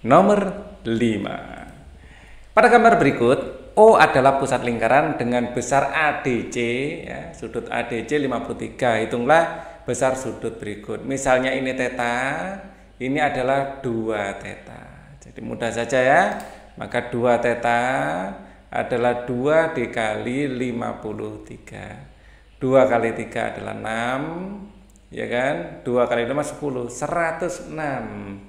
Nomor 5. Pada gambar berikut, O adalah pusat lingkaran dengan besar ADC, ya, sudut ADC 53. Hitunglah besar sudut berikut. Misalnya ini teta ini adalah 2 teta Jadi mudah saja ya. Maka 2 teta adalah 2 dikali 53. 2 kali 3 adalah 6, ya kan? 2 kali 5 10, 106.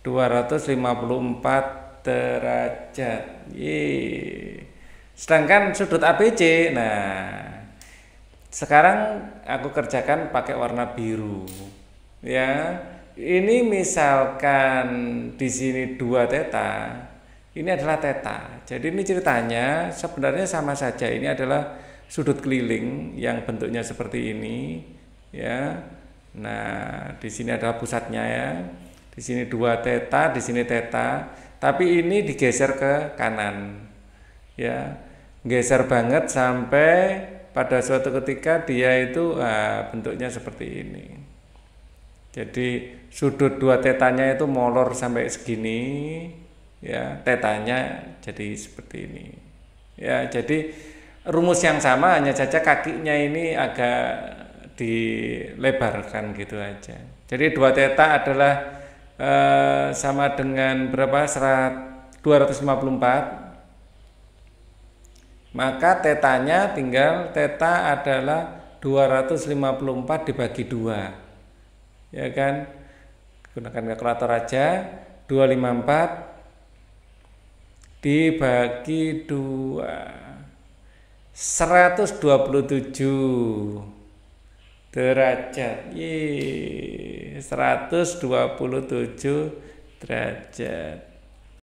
254 derajat. Yeay. Sedangkan sudut ABC, nah sekarang aku kerjakan pakai warna biru. Ya, ini misalkan di sini dua teta, ini adalah teta. Jadi ini ceritanya sebenarnya sama saja. Ini adalah sudut keliling yang bentuknya seperti ini, ya. Nah, di sini adalah pusatnya ya di sini dua teta, di sini teta, tapi ini digeser ke kanan. Ya, geser banget sampai pada suatu ketika dia itu ah, bentuknya seperti ini. Jadi sudut dua tetanya itu molor sampai segini, ya tetanya jadi seperti ini. Ya, jadi rumus yang sama hanya saja kakinya ini agak dilebarkan gitu aja. Jadi dua teta adalah Eh, sama dengan berapa? Serat 254. Maka tetanya tinggal teta adalah 254 dibagi 2. Ya kan? Gunakan kalkulator aja. 254 dibagi 2. 127 derajat. Yeay. 127 derajat.